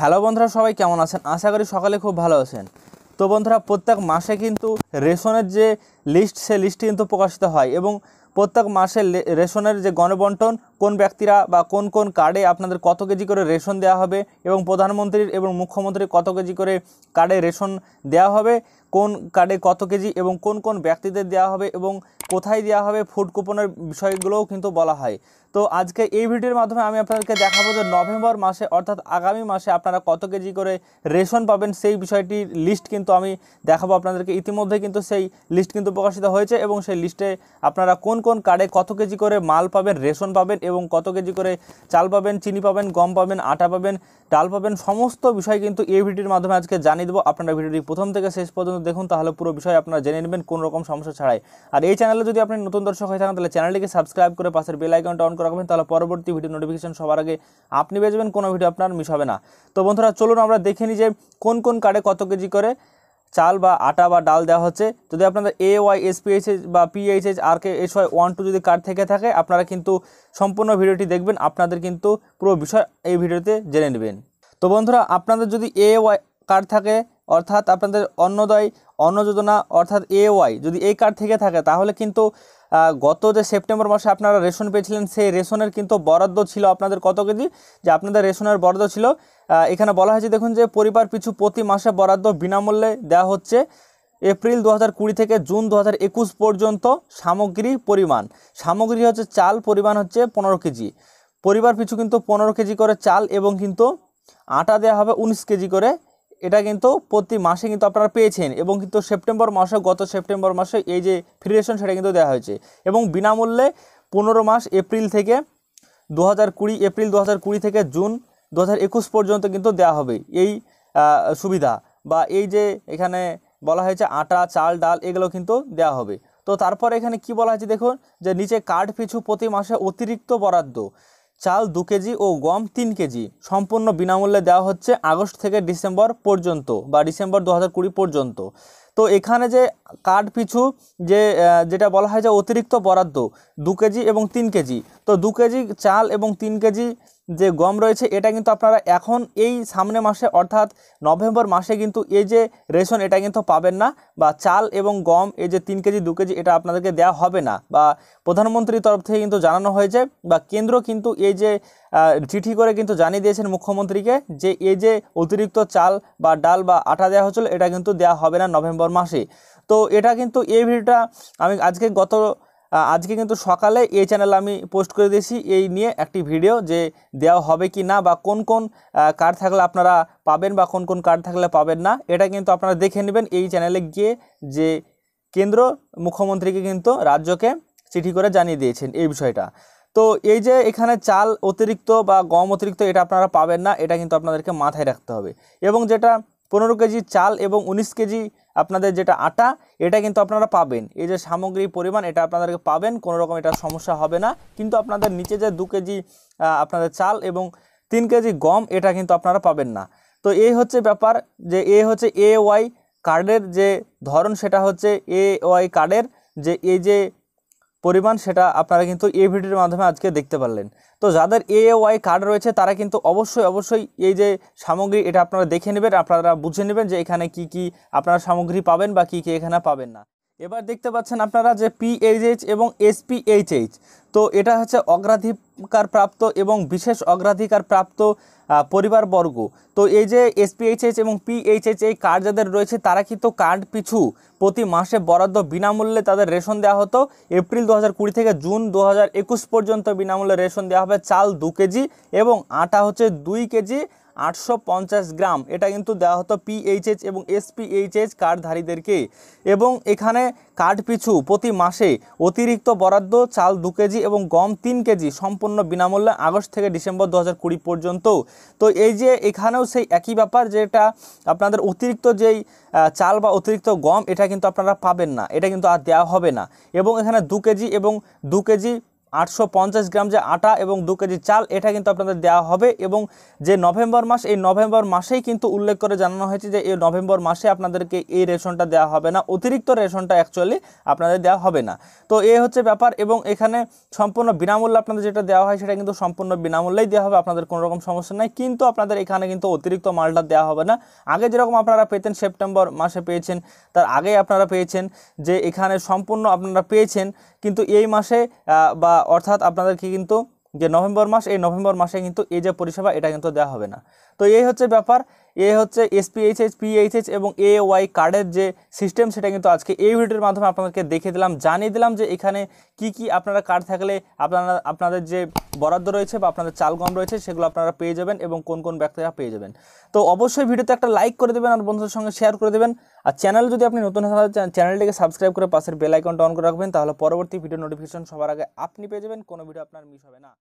hello বন্ধুরা সবাই কেমন আছেন আশা করি সকালে খুব ভালো আছেন তো বন্ধুরা প্রত্যেক মাসে কিন্তু রেশনের যে লিস্ট সে লিস্টটি কিন্তু প্রকাশিত হয় এবং প্রত্যেক মাসে রেশনের যে গণবন্টন কোন ব্যক্তিরা বা কোন কোন কার্ডে আপনাদের কত কেজি করে রেশন দেওয়া হবে এবং প্রধানমন্ত্রীর এবং মুখ্যমন্ত্রীর কত কেজি করে কার্ডে রেশন দেওয়া হবে কোন কার্ডে কত কেজি এবং কোন কোন ব্যক্তিদের দেওয়া হবে এবং কোথায় দেওয়া হবে ফুড কুপনের বিষয়গুলোও কিন্তু বলা হয় তো আজকে এই ভিডিওর মাধ্যমে আমি আপনাদেরকে দেখাবো যে নভেম্বর মাসে অর্থাৎ আগামী মাসে আপনারা কত কেজি করে রেশন পাবেন সেই বিষয়টির লিস্ট কিন্তু আমি দেখাবো আপনাদেরকে ইতিমধ্যে কিন্তু সেই লিস্ট কিন্তু প্রকাশিত হয়েছে এবং সেই লিস্টে আপনারা কোন কোন কার্ডে কত কেজি করে মাল পাবেন রেশন পাবেন এবং কত কেজি করে চাল পাবেন চিনি পাবেন গম পাবেন আটা পাবেন ডাল পাবেন সমস্ত বিষয় কিন্তু এই ভিডিওর মাধ্যমে আজকে জানিয়ে দেবো আপনারা ভিডিওটি প্রথম থেকে শেষ পর্যন্ত দেখুন তাহলে পুরো বিষয় আপনারা জেনে নেবেন কোন রকম সমস্যা ছাড়াই আর এই চ্যানেলে যদি আপনি নতুন দর্শক হয়ে থাকেন তাহলে চ্যানেলটিকে সাবস্ক্রাইব করে পাশের বেল আইকনটা অন করে রাখবেন তাহলে পরবর্তী ভিডিও নোটিফিকেশন সবার আগে আপনি বেজবেন কোনো ভিডিও আপনার মিস হবে না তো বন্ধুরা চলুন আমরা দেখে নিই যে কোন কোন কার্ডে কত কেজি করে চাল বা আটা বা ডাল দেওয়া হচ্ছে যদি আপনাদের এ ওয়াই এসপিএইচএস বা PHS R K S Y one two যদি কার্ড থেকে থাকে আপনারা কিন্তু সম্পূর্ণ ভিডিওটি দেখবেন আপনাদের কিন্তু পুরো বিষয় এই ভিডিওতে জেনে নেবেন তো বন্ধুরা আপনাদের যদি এ ওয়াই কার্ড থাকে অর্থাৎ আপনাদের অন্নদয় অন্ন যোজনা অর্থাৎ এ ওয়াই যদি এই কার্ড থেকে থাকে তাহলে কিন্তু গত যে সেপ্টেম্বর মাসে আপনারা রেশন পেয়েছিলেন সেই রেশনের কিন্তু বরাদ্দ ছিল আপনাদের কত কেজি যে আপনাদের রেশনের বরাদ্দ ছিল এখানে বলা হয়েছে দেখুন যে পরিবার পিছু প্রতি মাসে বরাদ্দ বিনামূল্যে দেওয়া হচ্ছে এপ্রিল দু কুড়ি থেকে জুন দু পর্যন্ত সামগ্রী পরিমাণ সামগ্রী হচ্ছে চাল পরিমাণ হচ্ছে পনেরো কেজি পরিবার পিছু কিন্তু পনেরো কেজি করে চাল এবং কিন্তু আটা দেওয়া হবে উনিশ কেজি করে এটা কিন্তু প্রতি মাসে কিন্তু আপনারা পেয়েছেন এবং কিন্তু সেপ্টেম্বর মাসে গত সেপ্টেম্বর মাসে এই যে ফ্রি সেটা কিন্তু দেওয়া হয়েছে এবং বিনামূল্যে পনেরো মাস এপ্রিল থেকে দু এপ্রিল দু থেকে জুন দু পর্যন্ত কিন্তু দেয়া হবে এই সুবিধা বা এই যে এখানে বলা হয়েছে আটা চাল ডাল এগুলো কিন্তু দেয়া হবে তো তারপরে এখানে কি বলা হয়েছে দেখুন যে নিচে কার্ড পিছু প্রতি মাসে অতিরিক্ত বরাদ্দ চাল দু কেজি ও গম তিন কেজি সম্পূর্ণ বিনামূল্যে দেওয়া হচ্ছে আগস্ট থেকে ডিসেম্বর পর্যন্ত বা ডিসেম্বর দু পর্যন্ত তো এখানে যে কাঠ পিছু যে যেটা বলা হয় যে অতিরিক্ত বরাদ্দ দু কেজি এবং তিন কেজি তো দু কেজি চাল এবং তিন কেজি যে গম রয়েছে এটা কিন্তু আপনারা এখন এই সামনে মাসে অর্থাৎ নভেম্বর মাসে কিন্তু এই যে রেশন এটা কিন্তু পাবেন না বা চাল এবং গম এই যে তিন কেজি দু কেজি এটা আপনাদেরকে দেওয়া হবে না বা প্রধানমন্ত্রীর তরফ থেকে কিন্তু জানানো হয়েছে বা কেন্দ্র কিন্তু এই যে চিঠি করে কিন্তু জানিয়ে দিয়েছেন মুখ্যমন্ত্রীকে যে এই যে অতিরিক্ত চাল বা ডাল বা আটা দেওয়া হচ্ছিল এটা কিন্তু দেওয়া হবে না নভেম্বর মাসে তো এটা কিন্তু এই ভিডিওটা আমি আজকে গত আজকে কিন্তু সকালে এই চ্যানেল আমি পোস্ট করে দিয়েছি এই নিয়ে একটি ভিডিও যে দেওয়া হবে কি না বা কোন কোন কার্ড থাকলে আপনারা পাবেন বা কোন কোন কার্ড থাকলে পাবেন না এটা কিন্তু আপনারা দেখে নেবেন এই চ্যানেলে গিয়ে যে কেন্দ্র মুখ্যমন্ত্রীকে কিন্তু রাজ্যকে চিঠি করে জানিয়ে দিয়েছেন এই বিষয়টা তো এই যে এখানে চাল অতিরিক্ত বা গম অতিরিক্ত এটা আপনারা পাবেন না এটা কিন্তু আপনাদেরকে মাথায় রাখতে হবে এবং যেটা পনেরো কেজি চাল এবং উনিশ কেজি আপনাদের যেটা আটা এটা কিন্তু আপনারা পাবেন এই যে সামগ্রী পরিমাণ এটা আপনাদেরকে পাবেন কোনো রকম এটা সমস্যা হবে না কিন্তু আপনাদের নিচে যে দু কেজি আপনাদের চাল এবং তিন কেজি গম এটা কিন্তু আপনারা পাবেন না তো এই হচ্ছে ব্যাপার যে এ হচ্ছে এ ওয়াই কার্ডের যে ধরন সেটা হচ্ছে এ ওয়াই কার্ডের যে এই যে পরিমাণ সেটা আপনারা কিন্তু এই ভিডিওর মাধ্যমে আজকে দেখতে পারলেন তো যাদের এ ওয়াই কার্ড রয়েছে তারা কিন্তু অবশ্যই অবশ্যই এই যে সামগ্রী এটা আপনারা দেখে নেবেন আপনারা বুঝে নেবেন যে এখানে কি কি আপনারা সামগ্রী পাবেন বা কী কী এখানে পাবেন না এবার দেখতে পাচ্ছেন আপনারা যে পিএইচএইচ এবং এসপিএইচএইচ তো এটা হচ্ছে অগ্রাধিকার প্রাপ্ত এবং বিশেষ অগ্রাধিকার প্রাপ্ত পরিবারবর্গ তো এই যে এসপিএইচএইচ এবং পিএইচএইচ এই কার্ড যাদের রয়েছে তারা কিন্তু কার্ড পিছু প্রতি মাসে বরাদ্দ বিনামূল্যে তাদের রেশন দেওয়া হতো এপ্রিল দু কুড়ি থেকে জুন দু পর্যন্ত বিনামূল্যে রেশন দেওয়া হবে চাল দু কেজি এবং আটা হচ্ছে দুই কেজি আটশো গ্রাম এটা কিন্তু দেওয়া হতো পিএইচএচ এবং এসপিএইচএচ কার্ডধারীদেরকে এবং এখানে কার্ড পিছু প্রতি মাসে অতিরিক্ত বরাদ্দ চাল দু কেজি এবং গম তিন কেজি সম্পূর্ণ বিনামূল্যে আগস্ট থেকে ডিসেম্বর দু পর্যন্ত তো এই যে এখানেও সেই একই ব্যাপার যেটা আপনাদের অতিরিক্ত যেই চাল বা অতিরিক্ত গম এটা কিন্তু আপনারা পাবেন না এটা কিন্তু আর দেওয়া হবে না এবং এখানে দু কেজি এবং দু কেজি আটশো পঞ্চাশ গ্রাম যে আটা এবং দু কেজি চাল এটা কিন্তু আপনাদের দেওয়া হবে এবং যে নভেম্বর মাস এই নভেম্বর মাসেই কিন্তু উল্লেখ করে জানানো হয়েছে যে এই নভেম্বর মাসে আপনাদেরকে এই রেশনটা দেওয়া হবে না অতিরিক্ত রেশনটা অ্যাকচুয়ালি আপনাদের দেওয়া হবে না তো এ হচ্ছে ব্যাপার এবং এখানে সম্পূর্ণ বিনামূল্যে আপনাদের যেটা দেওয়া হয় সেটা কিন্তু সম্পূর্ণ বিনামূল্যেই দেওয়া হবে আপনাদের কোনো রকম সমস্যা নাই কিন্তু আপনাদের এখানে কিন্তু অতিরিক্ত মালটা দেওয়া হবে না আগে যেরকম আপনারা পেতেন সেপ্টেম্বর মাসে পেয়েছেন তার আগেই আপনারা পেয়েছেন যে এখানে সম্পূর্ণ আপনারা পেয়েছেন কিন্তু এই মাসে বা অর্থাৎ আপনাদেরকে কিন্তু যে নভেম্বর মাস এই নভেম্বর মাসে কিন্তু এই যে পরিষেবা এটা কিন্তু দেওয়া হবে না তো এই হচ্ছে ব্যাপার এ হচ্ছে এসপিএইচএস পিএইচএস এবং এ ওয়াই কার্ডের যে সিস্টেম সেটা কিন্তু আজকে এই ভিডিওর মাধ্যমে আপনাদেরকে দেখে দিলাম জানিয়ে দিলাম যে এখানে কি কি আপনারা কার্ড থাকলে আপনারা আপনাদের যে বরাদ্দ রয়েছে বা আপনাদের চাল গম রয়েছে সেগুলো আপনারা পেয়ে যাবেন এবং কোন কোন ব্যক্তিরা পেয়ে যাবেন তো অবশ্যই ভিডিওতে একটা লাইক করে দেবেন আর বন্ধুদের সঙ্গে শেয়ার করে দেবেন আর চ্যানেল যদি আপনি নতুন চ্যানেলটিকে সাবস্ক্রাইব করে পাশের বেল আইকনটা অন করে রাখবেন তাহলে পরবর্তী ভিডিও নোটিফিকেশন সবার আগে আপনি পেয়ে যাবেন কোনো ভিডিও আপনার মিস হবে না